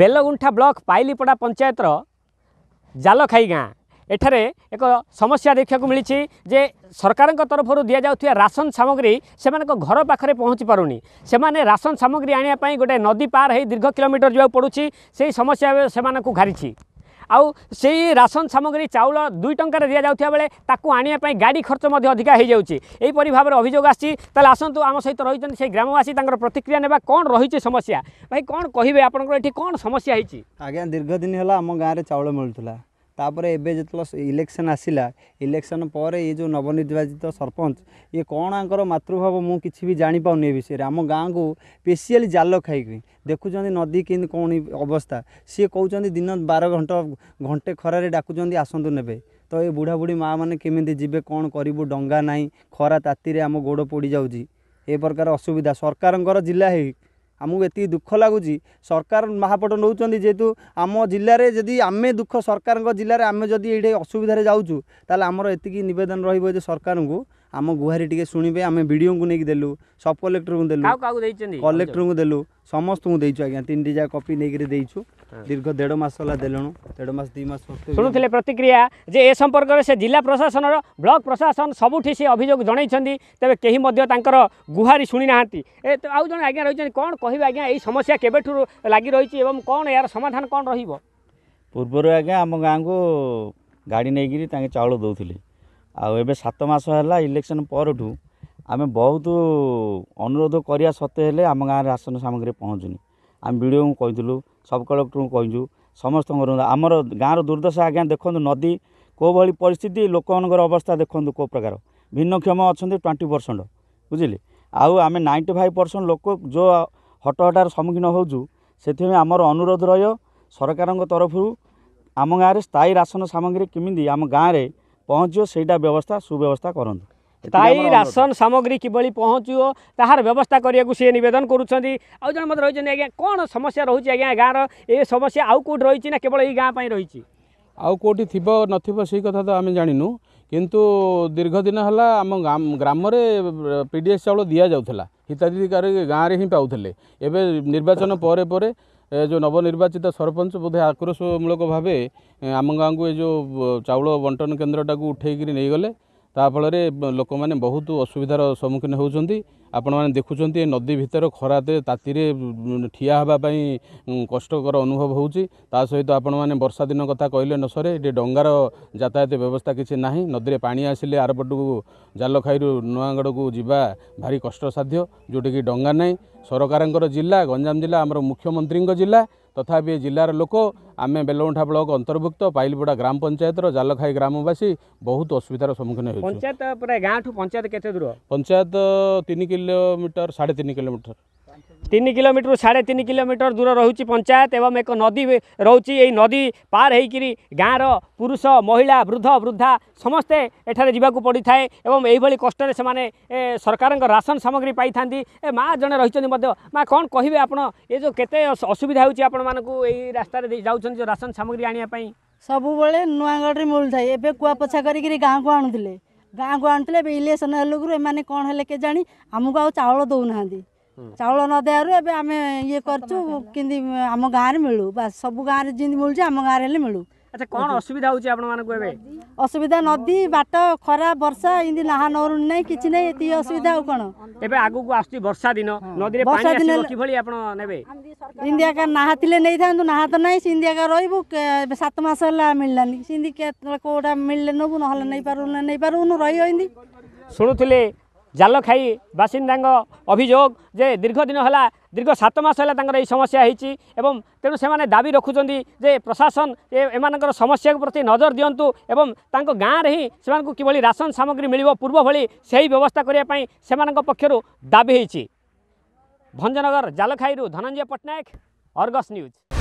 Belguntha block Pailipada ପଞ୍ଚାୟତର ଜାଲଖାଇ ଗାଁ ଏଠାରେ ଏକ ସମସ୍ୟା ଦେଖିବାକୁ ମିଳିଛି ଯେ ସରକାରଙ୍କ ତରଫରୁ ଦିଆଯାଉଥିବା ରାସନ ସାମଗ୍ରୀ ସେମାନଙ୍କ ଘର ପାଖରେ ପହଞ୍ଚି ପାରୁନି ସେମାନେ ରାସନ ସାମଗ୍ରୀ ଆଣିବା ପାଇଁ ଗୋଟିଏ ନଦୀ ପାର ହୋଇ ଦୀର୍ଘ କିଲୋମିଟର ଯିବାକୁ ପଡ଼ୁଛି ସେହି ସମସ୍ୟା ସେମାନଙ୍କୁ ଘାରିଛି ଆଉ ସେଇ ରାସନ ସାମଗ୍ରୀ ଚାଉଳ ଦୁଇ ଟଙ୍କାରେ ଦିଆଯାଉଥିବା ବେଳେ ତାକୁ ଆଣିବା ପାଇଁ ଗାଡ଼ି ଖର୍ଚ୍ଚ ମଧ୍ୟ ଅଧିକା ହୋଇଯାଉଛି ଏହିପରି ଭାବରେ ଅଭିଯୋଗ ଆସିଛି ତାହେଲେ ଆସନ୍ତୁ ଆମ ସହିତ ରହିଛନ୍ତି সেই ଗ୍ରାମବାସୀ ତାଙ୍କର ପ୍ରତିକ୍ରିୟା ନେବା କ'ଣ ରହିଛି ସମସ୍ୟା ଭାଇ କ'ଣ କହିବେ ଆପଣଙ୍କର ଏଠି କ'ଣ ସମସ୍ୟା ହେଇଛି ଆଜ୍ଞା ଦୀର୍ଘ ଦିନ ହେଲା ଆମ ଗାଁରେ ଚାଉଳ ମିଳୁଥିଲା ତାପରେ ଏବେ ଯେତେବେଳେ ଇଲେକ୍ସନ୍ ଆସିଲା ଇଲେକ୍ସନ୍ ପରେ ଏ ଯେଉଁ ନବନିର୍ବାଚିତ ସରପଞ୍ଚ ଇଏ କ'ଣ ଆଙ୍କର ମାତୃଭାବ ମୁଁ କିଛି ବି ଜାଣିପାରୁନି ଏ ବିଷୟରେ ଆମ ଗାଁକୁ ସ୍ପେସିଆଲି ଜାଲ ଖାଇକି ଦେଖୁଛନ୍ତି ନଦୀ କେମିତି କ'ଣ ଅବସ୍ଥା ସିଏ କହୁଛନ୍ତି ଦିନ ବାର ଘଣ୍ଟ ଘଣ୍ଟେ ଖରାରେ ଡାକୁଛନ୍ତି ଆସନ୍ତୁ ନେବେ ତ ଏ ବୁଢ଼ାବୁଢ଼ୀ ମାଆମାନେ କେମିତି ଯିବେ କ'ଣ କରିବୁ ଡଙ୍ଗା ନାହିଁ ଖରା ତାତିରେ ଆମ ଗୋଡ଼ ପୋଡ଼ିଯାଉଛି ଏ ପ୍ରକାର ଅସୁବିଧା ସରକାରଙ୍କର ଜିଲ୍ଲା ହେଇ ଆମକୁ ଏତିକି ଦୁଃଖ ଲାଗୁଛି ସରକାର ମହାପଟ ନେଉଛନ୍ତି ଯେହେତୁ ଆମ ଜିଲ୍ଲାରେ ଯଦି ଆମେ ଦୁଃଖ ସରକାରଙ୍କ ଜିଲ୍ଲାରେ ଆମେ ଯଦି ଏଇଠି ଅସୁବିଧାରେ ଯାଉଛୁ ତାହେଲେ ଆମର ଏତିକି ନିବେଦନ ରହିବ ଯେ ସରକାରଙ୍କୁ ଆମ ଗୁହାରି ଟିକେ ଶୁଣିବେ ଆମେ ବିଡ଼ିଓଙ୍କୁ ନେଇକି ଦେଲୁ ସବ୍ କଲେକ୍ଟରଙ୍କୁ ଦେଲୁ କଲେକ୍ଟରଙ୍କୁ ଦେଲୁ ସମସ୍ତଙ୍କୁ ଦେଇଛୁ ଆଜ୍ଞା ତିନିଟି ଯାକ କପି ନେଇକିରି ଦେଇଛୁ ଦୀର୍ଘ ଦେଢ଼ ମାସ ହେଲା ଦେଲୁଣୁ ଦେଢ଼ ମାସ ଦୁଇ ମାସ ଶୁଣୁଥିଲେ ପ୍ରତିକ୍ରିୟା ଯେ ଏ ସମ୍ପର୍କରେ ସେ ଜିଲ୍ଲା ପ୍ରଶାସନର ବ୍ଲକ ପ୍ରଶାସନ ସବୁଠି ସେ ଅଭିଯୋଗ ଜଣାଇଛନ୍ତି ତେବେ କେହି ମଧ୍ୟ ତାଙ୍କର ଗୁହାରି ଶୁଣିନାହାନ୍ତି ଏ ଆଉ ଜଣେ ଆଜ୍ଞା ରହିଛନ୍ତି କ'ଣ କହିବେ ଆଜ୍ଞା ଏଇ ସମସ୍ୟା କେବେଠାରୁ ଲାଗି ରହିଛି ଏବଂ କ'ଣ ଏହାର ସମାଧାନ କ'ଣ ରହିବ ପୂର୍ବରୁ ଆଜ୍ଞା ଆମ ଗାଁକୁ ଗାଡ଼ି ନେଇକିରି ତାଙ୍କେ ଚାଉଳ ଦେଉଥିଲେ ଆଉ ଏବେ ସାତ ମାସ ହେଲା ଇଲେକ୍ସନ୍ ପରଠୁ ଆମେ ବହୁତ ଅନୁରୋଧ କରିବା ସତ୍ତ୍ୱେ ହେଲେ ଆମ ଗାଁରେ ରାସନ ସାମଗ୍ରୀ ପହଞ୍ଚୁନି ଆମେ ବିଡ଼ିଓଙ୍କୁ କହିଥିଲୁ ସବ୍ କଲେକ୍ଟରଙ୍କୁ କହିଛୁ ସମସ୍ତଙ୍କ ଆମର ଗାଁର ଦୁର୍ଦ୍ଦଶା ଆଜ୍ଞା ଦେଖନ୍ତୁ ନଦୀ କେଉଁ ଭଳି ପରିସ୍ଥିତି ଲୋକମାନଙ୍କର ଅବସ୍ଥା ଦେଖନ୍ତୁ କେଉଁ ପ୍ରକାର ଭିନ୍ନକ୍ଷମ ଅଛନ୍ତି ଟ୍ୱେଣ୍ଟି ପରସେଣ୍ଟ ବୁଝିଲେ ଆଉ ଆମେ ନାଇଣ୍ଟି ଫାଇଭ୍ ପରସେଣ୍ଟ ଲୋକ ଯେଉଁ ହଟହଟାର ସମ୍ମୁଖୀନ ହେଉଛୁ ସେଥିପାଇଁ ଆମର ଅନୁରୋଧ ରହିବ ସରକାରଙ୍କ ତରଫରୁ ଆମ ଗାଁରେ ସ୍ଥାୟୀ ରାସନ ସାମଗ୍ରୀ କେମିତି ଆମ ଗାଁରେ ପହଞ୍ଚିବ ସେଇଟା ବ୍ୟବସ୍ଥା ସୁବ୍ୟବସ୍ଥା କରନ୍ତୁ ସ୍ଥାୟୀ ରାସନ ସାମଗ୍ରୀ କିଭଳି ପହଞ୍ଚିବ ତାହାର ବ୍ୟବସ୍ଥା କରିବାକୁ ସିଏ ନିବେଦନ କରୁଛନ୍ତି ଆଉ ଜଣେ ମଧ୍ୟ ରହିଛନ୍ତି ଆଜ୍ଞା କ'ଣ ସମସ୍ୟା ରହୁଛି ଆଜ୍ଞା ଗାଁର ଏ ସମସ୍ୟା ଆଉ କେଉଁଠି ରହିଛି ନା କେବଳ ଏଇ ଗାଁ ପାଇଁ ରହିଛି ଆଉ କେଉଁଠି ଥିବ ନଥିବ ସେଇ କଥା ତ ଆମେ ଜାଣିନୁ କିନ୍ତୁ ଦୀର୍ଘ ଦିନ ହେଲା ଆମ ଗ୍ରାମରେ ପି ଡି ଏସ୍ ଚାଉଳ ଦିଆଯାଉଥିଲା ହିତାଧିକାରୀ ଗାଁରେ ହିଁ ପାଉଥିଲେ ଏବେ ନିର୍ବାଚନ ପରେ ପରେ ଏ ଯେଉଁ ନବନିର୍ବାଚିତ ସରପଞ୍ଚ ବୋଧେ ଆକ୍ରୋଶମୂଳକ ଭାବେ ଆମ ଗାଁକୁ ଏ ଯେଉଁ ଚାଉଳ ବଣ୍ଟନ କେନ୍ଦ୍ରଟାକୁ ଉଠେଇକିରି ନେଇଗଲେ ତା ଫଳରେ ଲୋକମାନେ ବହୁତ ଅସୁବିଧାର ସମ୍ମୁଖୀନ ହେଉଛନ୍ତି ଆପଣମାନେ ଦେଖୁଛନ୍ତି ଏ ନଦୀ ଭିତରେ ଖରାରେ ତାତିରେ ଠିଆ ହେବା ପାଇଁ କଷ୍ଟକର ଅନୁଭବ ହେଉଛି ତା ସହିତ ଆପଣମାନେ ବର୍ଷା ଦିନ କଥା କହିଲେ ନ ସରେ ଏଠି ଡଙ୍ଗାର ଯାତାୟାତ ବ୍ୟବସ୍ଥା କିଛି ନାହିଁ ନଦୀରେ ପାଣି ଆସିଲେ ଆରପଟକୁ ଜାଲଖାଇରୁ ନୂଆଗଡ଼କୁ ଯିବା ଭାରି କଷ୍ଟସାଧ୍ୟ ଯେଉଁଠିକି ଡଙ୍ଗା ନାହିଁ ସରକାରଙ୍କର ଜିଲ୍ଲା ଗଞ୍ଜାମ ଜିଲ୍ଲା ଆମର ମୁଖ୍ୟମନ୍ତ୍ରୀଙ୍କ ଜିଲ୍ଲା ତଥାପି ଏ ଜିଲ୍ଲାର ଲୋକ ଆମେ ବେଲଗୁଣ୍ଠା ବ୍ଲକ ଅନ୍ତର୍ଭୁକ୍ତ ପାଇଲପଡ଼ା ଗ୍ରାମ ପଞ୍ଚାୟତର ଜାଲଖାଇ ଗ୍ରାମବାସୀ ବହୁତ ଅସୁବିଧାର ସମ୍ମୁଖୀନ ହେଉଛୁ ପଞ୍ଚାୟତ ପୁରା ଗାଁଠୁ ପଞ୍ଚାୟତ କେତେ ଦୂର ପଞ୍ଚାୟତ ତିନି କିଲୋ किमिटर साढे तिन किमिटर तिन किमिटर साढे तिन किमिटर दूर रह पञ्चायत एवं नदी रहेछ नदी पार हैकरी गाँ पुरुष महिला वृद्ध वृद्धा समस्ते एठ पडिथाए यही भए पनि ए सरकारको रासन समाग्री पाँ जे रहिले जो आपो असुविधा आउँ रास्तै जाउँछ रासन समाग्री आइ सबैबे कुआ गाडी मिल्छ ए को आणुले गाँ को आउँदै इलेक्सन एउटा केजा आमुक आउँ चाउल न नाँदै ये नदेबारु एम इए गर्छु के गाँने मि सबै गाँडी मिले आम गाँडी मि ଆଚ୍ଛା କ'ଣ ଅସୁବିଧା ହେଉଛି ଆପଣମାନଙ୍କୁ ଏବେ ଅସୁବିଧା ନଦୀ ବାଟ ଖରା ବର୍ଷା ଏମିତି ନାହା ନରୁଣି ନାହିଁ କିଛି ନାହିଁ ଏତିକି ଅସୁବିଧା ଆଉ କ'ଣ ଏବେ ଆଗକୁ ଆସୁଛି ବର୍ଷା ଦିନ ନଦୀରେ ବର୍ଷା ଦିନ କିଭଳି ଆପଣ ନେବେ ଇନ୍ଦିଆକାର ନାହା ଥିଲେ ନେଇଥାନ୍ତୁ ନାହା ତ ନାହିଁ ସିନ୍ଦିଆକାର ରହିବୁ ଏବେ ସାତ ମାସ ହେଲା ମିଳିଲାନି ସିନ୍ଦି କେତେବେଳେ କେଉଁଟା ମିଳିଲେ ନେବୁ ନହେଲେ ନେଇପାରୁନୁ ନେଇପାରୁନୁ ରହିବ ଏମିତି ଶୁଣୁଥିଲେ জালখাই বাসিন্দাঙ্ক অভিযোগ যে দীর্ঘদিন হলা দীর্ঘ সাত মাস হলে তাঁর এই সমস্যা হয়েছি এবং তেমন সে দাবি রাখুন যে প্রশাসন এমানকর সমস্যা প্রতি নজর দিও এবং তাঁর গাঁরে হি সে কিভাবে রাসন সামগ্রী মিলব পূর্ব ভি সেই ব্যবস্থা করা সে পক্ষ দাবি হয়েছি ভঞ্জনগর জালখাই ধনঞ্জয় পট্টনাক অর্গস নিউজ